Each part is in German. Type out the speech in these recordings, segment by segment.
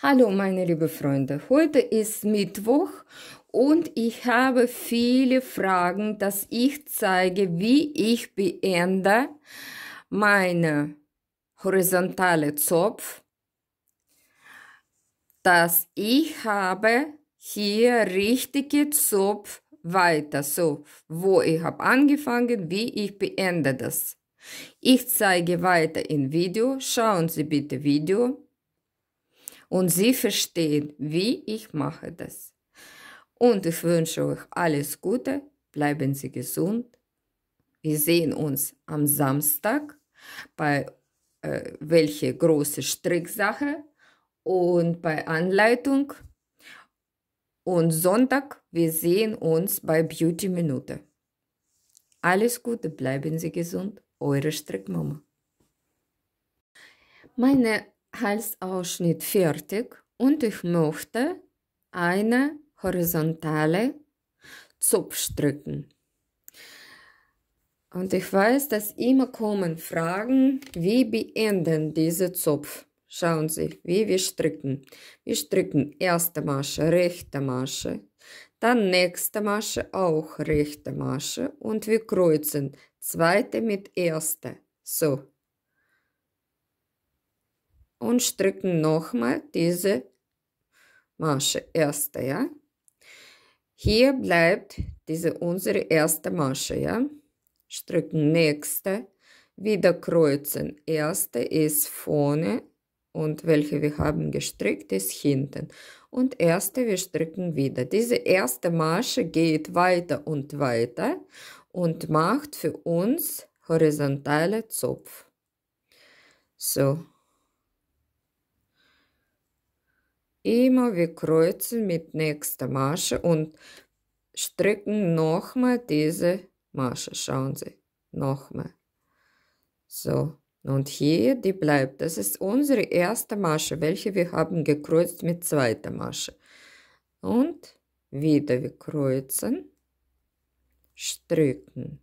Hallo meine liebe Freunde, heute ist Mittwoch und ich habe viele Fragen, dass ich zeige, wie ich beende meine horizontale Zopf, dass ich habe hier richtige Zopf weiter, so wo ich habe angefangen, wie ich beende das. Ich zeige weiter im Video, schauen Sie bitte Video und sie verstehen, wie ich mache das. Und ich wünsche euch alles Gute, bleiben Sie gesund. Wir sehen uns am Samstag bei äh, welche große Stricksache und bei Anleitung. Und Sonntag, wir sehen uns bei Beauty Minute. Alles Gute, bleiben Sie gesund, eure Strickmama. Meine Halsausschnitt fertig und ich möchte eine horizontale Zupfstricken. Und ich weiß, dass immer kommen Fragen, wie beenden diese Zopf. Schauen Sie, wie wir stricken. Wir stricken erste Masche, rechte Masche, dann nächste Masche, auch rechte Masche und wir kreuzen zweite mit erste. So, und stricken nochmal diese Masche. Erste, ja. Hier bleibt diese unsere erste Masche, ja. Stricken nächste, wieder kreuzen. Erste ist vorne und welche wir haben gestrickt ist hinten. Und erste wir stricken wieder. Diese erste Masche geht weiter und weiter und macht für uns horizontale Zopf. So. immer wir kreuzen mit nächster Masche und stricken nochmal diese Masche. Schauen Sie, nochmal. So, und hier, die bleibt. Das ist unsere erste Masche, welche wir haben gekreuzt mit zweiter Masche. Und wieder wir kreuzen, stricken.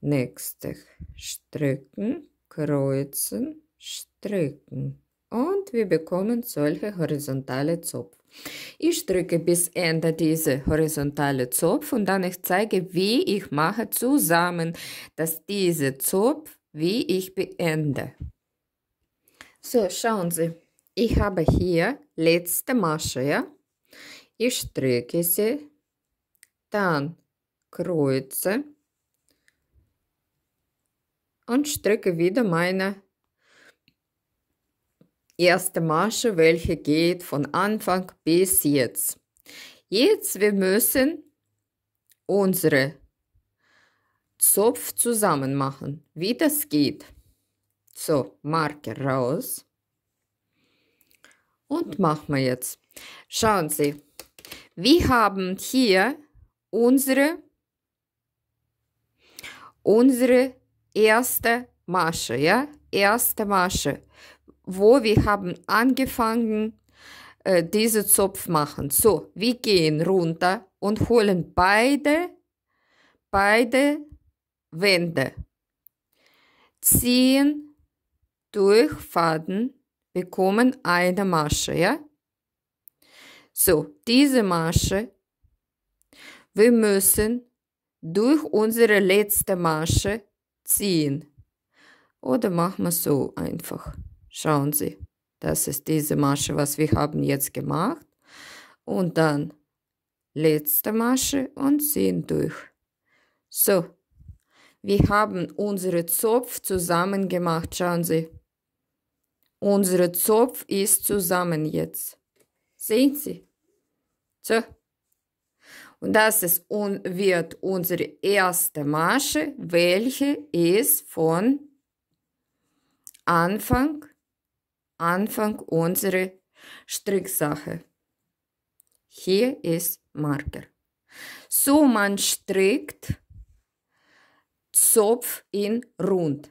Nächste, stricken, kreuzen, stricken und wir bekommen solche horizontale Zopf. Ich drücke bis Ende diese horizontale Zopf und dann ich zeige, wie ich mache zusammen, dass diese Zopf, wie ich beende. So, schauen Sie, ich habe hier letzte Masche, ja? Ich drücke sie, dann kreuze und stricke wieder meine erste Masche, welche geht von Anfang bis jetzt. Jetzt wir müssen unsere Zopf zusammen machen, wie das geht. So, Marke raus. Und machen wir jetzt. Schauen Sie, wir haben hier unsere, unsere erste Masche, ja? Erste Masche wo wir haben angefangen, äh, diese Zopf machen. So, wir gehen runter und holen beide, beide Wände. Ziehen durch Faden, bekommen eine Masche, ja? So, diese Masche, wir müssen durch unsere letzte Masche ziehen. Oder machen wir so einfach. Schauen Sie, das ist diese Masche, was wir haben jetzt gemacht. Und dann letzte Masche und ziehen durch. So, wir haben unsere Zopf zusammen gemacht, schauen Sie. Unsere Zopf ist zusammen jetzt. Sehen Sie? So. Und das ist un wird unsere erste Masche, welche ist von Anfang Anfang unserer Stricksache. Hier ist Marker. So man strickt Zopf in rund.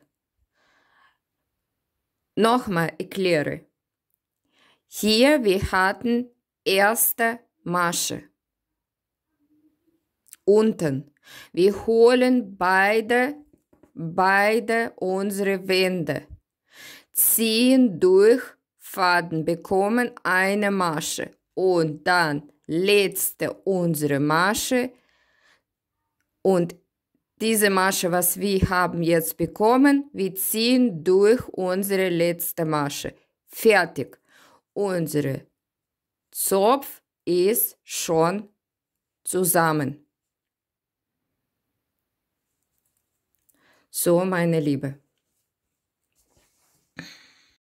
Nochmal erkläre. Hier wir hatten erste Masche. Unten. Wir holen beide, beide unsere Wände ziehen durch Faden, bekommen eine Masche und dann letzte unsere Masche und diese Masche, was wir haben jetzt bekommen, wir ziehen durch unsere letzte Masche. Fertig. Unsere Zopf ist schon zusammen. So, meine Liebe.